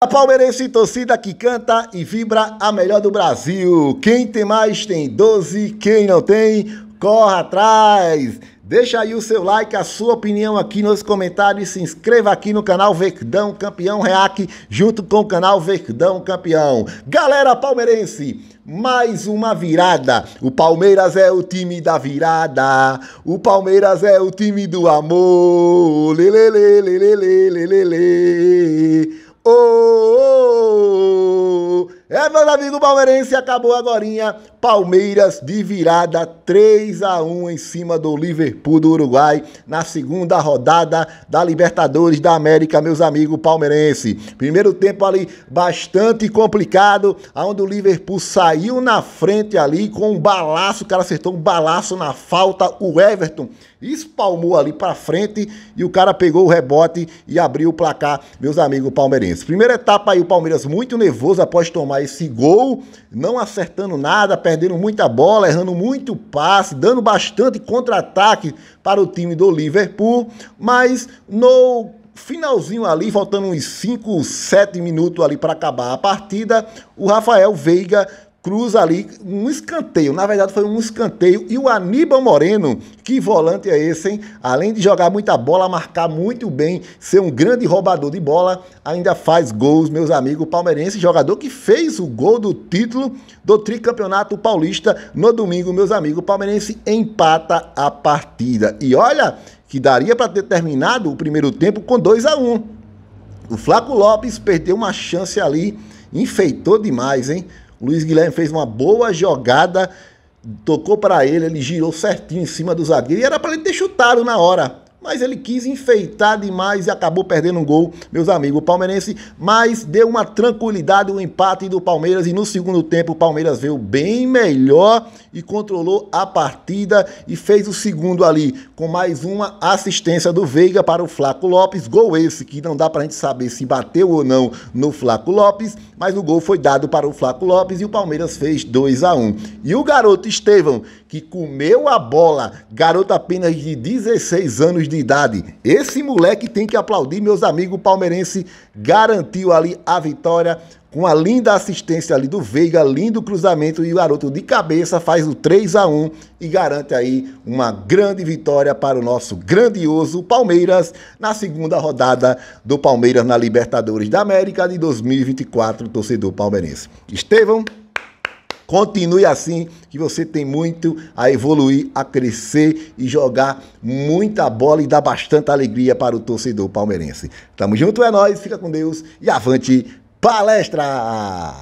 A palmeirense torcida que canta e vibra a melhor do Brasil. Quem tem mais tem 12, quem não tem, corre atrás. Deixa aí o seu like, a sua opinião aqui nos comentários e se inscreva aqui no canal Verdão Campeão Reac, junto com o canal Verdão Campeão. Galera palmeirense, mais uma virada. O Palmeiras é o time da virada. O Palmeiras é o time do amor. Lê, lê, lê, lê, lê, lê, lê, lê meus amigos, o Palmeirense acabou agora. Palmeiras de virada 3 a 1 em cima do Liverpool do Uruguai na segunda rodada da Libertadores da América, meus amigos palmeirense. Primeiro tempo ali bastante complicado, onde o Liverpool saiu na frente ali com um balaço, o cara acertou um balaço na falta, o Everton espalmou ali para frente e o cara pegou o rebote e abriu o placar, meus amigos palmeirenses. Primeira etapa aí o Palmeiras muito nervoso após tomar esse esse gol, não acertando nada, perdendo muita bola, errando muito passe, dando bastante contra-ataque para o time do Liverpool, mas no finalzinho ali, faltando uns 5, 7 minutos ali para acabar a partida, o Rafael Veiga cruz ali, um escanteio. Na verdade, foi um escanteio. E o Aníbal Moreno, que volante é esse, hein? Além de jogar muita bola, marcar muito bem, ser um grande roubador de bola, ainda faz gols, meus amigos. Palmeirenses. jogador que fez o gol do título do tricampeonato paulista no domingo, meus amigos. Palmeirenses empata a partida. E olha que daria para ter terminado o primeiro tempo com 2 a 1 um. O Flávio Lopes perdeu uma chance ali, enfeitou demais, hein? Luiz Guilherme fez uma boa jogada, tocou para ele, ele girou certinho em cima do zagueiro e era para ele ter chutado na hora mas ele quis enfeitar demais e acabou perdendo um gol, meus amigos. O palmeirense, mas deu uma tranquilidade, o um empate do Palmeiras e no segundo tempo o Palmeiras veio bem melhor e controlou a partida e fez o segundo ali com mais uma assistência do Veiga para o Flaco Lopes. Gol esse que não dá para a gente saber se bateu ou não no Flaco Lopes, mas o gol foi dado para o Flaco Lopes e o Palmeiras fez 2 a 1. Um. E o garoto Estevão, que comeu a bola, garoto apenas de 16 anos de esse moleque tem que aplaudir, meus amigos. O palmeirense garantiu ali a vitória com a linda assistência ali do Veiga, lindo cruzamento e o garoto de cabeça faz o 3 a 1 e garante aí uma grande vitória para o nosso grandioso Palmeiras na segunda rodada do Palmeiras na Libertadores da América de 2024, torcedor palmeirense. Estevão Continue assim, que você tem muito a evoluir, a crescer e jogar muita bola e dar bastante alegria para o torcedor palmeirense. Tamo junto, é nós, fica com Deus e avante palestra!